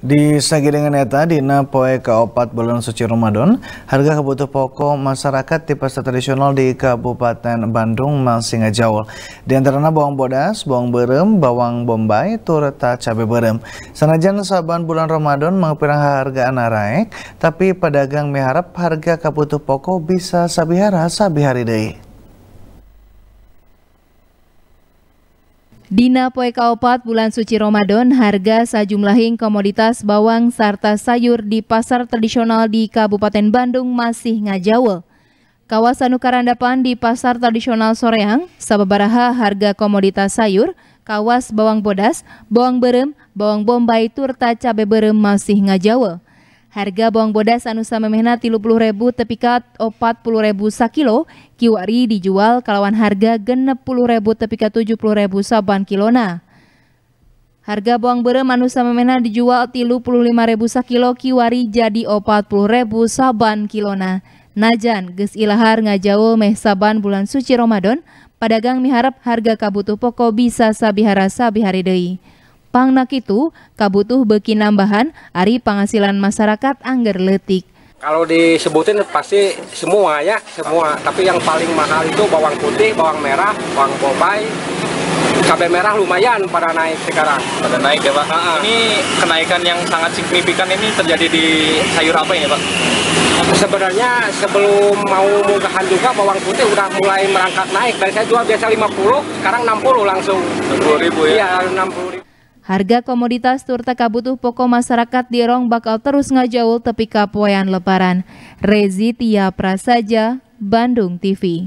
Di segi dengan eta dina poe kaopat bulan suci Ramadan, harga kebutuhan pokok masyarakat di pasar tradisional di Kabupaten Bandung masih ngejauh. Di antaranya bawang bodas, bawang berem, bawang bombay, turta cabai berem. Sanajan saban bulan Ramadan mengepirang harga anaraek, tapi pedagang miharap harga kebutuhan pokok bisa sabihara sabihari deh. Dina Poe Kaopat bulan suci Ramadan, harga sejumlah komoditas bawang serta sayur di pasar tradisional di Kabupaten Bandung masih ngajawel. Kawasan Ukarandapan di pasar tradisional Soreang, sababaraha harga komoditas sayur, kawas bawang bodas, bawang berem, bawang bombay, turta cabai berem masih ngajawel. Harga bawang bodas Anusa Memehna 30.000 tepikat 40.000 sakilo, kiwari dijual kalawan harga 60.000 tepikat 70.000 saban kilona. Harga bawang berem Anusa Memehna dijual 35.000 sakilo, kiwari jadi 40.000 saban kilona. Najan, ges ilahar ngajau meh saban bulan suci Ramadan, padagang miharap harga kabutuh pokok bisa sabihara sabihari deui. Pangnak itu kabutuh beki nambahan ari penghasilan masyarakat angger letik. Kalau disebutin pasti semua ya, semua. Tapi yang paling mahal itu bawang putih, bawang merah, bawang bombay, cabai merah lumayan pada naik sekarang. Pada naik ya Pak. Ha ah, ah. -ha. Ini kenaikan yang sangat signifikan ini terjadi di sayur apa ya Pak? Sebenarnya sebelum mau munggahan juga bawang putih udah mulai merangkak naik. Dan saya jual biasa 50, sekarang 60 langsung. 60 ribu ya? Iya, 60 ribu. Harga komoditas turta kabutuh pokok masyarakat di Rong bakal terus ngajaul tepi kapoyan lebaran. Rezi Tia Prasaja, Bandung TV.